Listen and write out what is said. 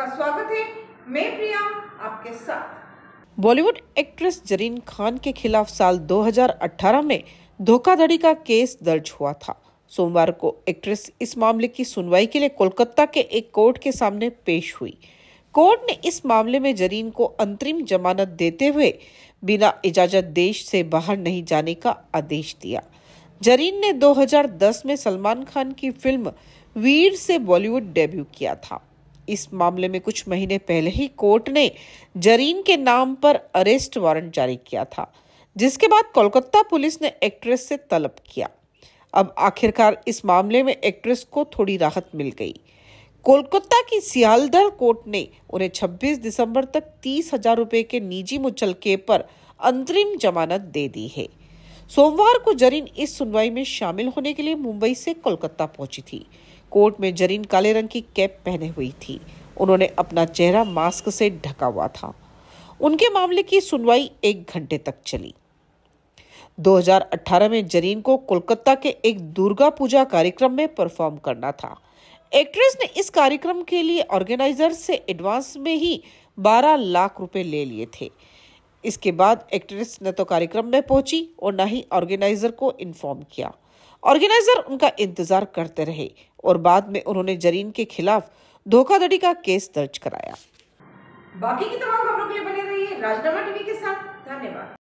आपका स्वागत है मैं प्रिया आपके साथ बॉलीवुड एक्ट्रेस जरीन खान के खिलाफ साल 2018 में धोखाधड़ी का केस दर्ज हुआ था सोमवार को एक्ट्रेस इस मामले की सुनवाई के लिए कोलकाता के एक कोर्ट के सामने पेश हुई कोर्ट ने इस मामले में जरीन को अंतरिम जमानत देते हुए बिना इजाजत देश से बाहर नहीं जाने का आदेश दिया जरीन ने 2010 में सलमान खान की फिल्म वीर से बॉलीवुड डेब्यू किया था इस मामले में कुछ महीने पहले ही कोर्ट ने जरीन के नाम पर अरेस्ट वारंट जारी किया था जिसके बाद कोलकाता पुलिस ने एक्ट्रेस से तलब किया अब आखिरकार इस मामले में एक्ट्रेस को थोड़ी राहत मिल गई कोलकाता की सियालदर कोर्ट ने उन्हें 26 दिसंबर तक तीस हजार रुपये के निजी मुचलके पर अंतरिम जमानत दे दी है सोमवार को जरीन इस सुनवाई में शामिल होने के लिए मुंबई से कोलकाता पहुंची थी कोर्ट में जरीन काले रंग की कैप पहने हुई थी उन्होंने अपना चेहरा मास्क से ढका हुआ था उनके मामले की सुनवाई एक घंटे तक चली 2018 में जरीन को कोलकाता के एक दुर्गा पूजा कार्यक्रम में परफॉर्म करना था एक्ट्रेस ने इस कार्यक्रम के लिए ऑर्गेनाइजर से एडवांस में ही 12 लाख रुपए ले लिए थे इसके बाद एक्ट्रेस न तो कार्यक्रम में पहुंची और न ही ऑर्गेनाइजर को इन्फॉर्म किया ऑर्गेनाइजर उनका इंतजार करते रहे और बाद में उन्होंने जरीन के खिलाफ धोखाधड़ी का केस दर्ज कराया बाकी की तमाम खबरों के लिए बने रहिए राजनामा टीवी के साथ धन्यवाद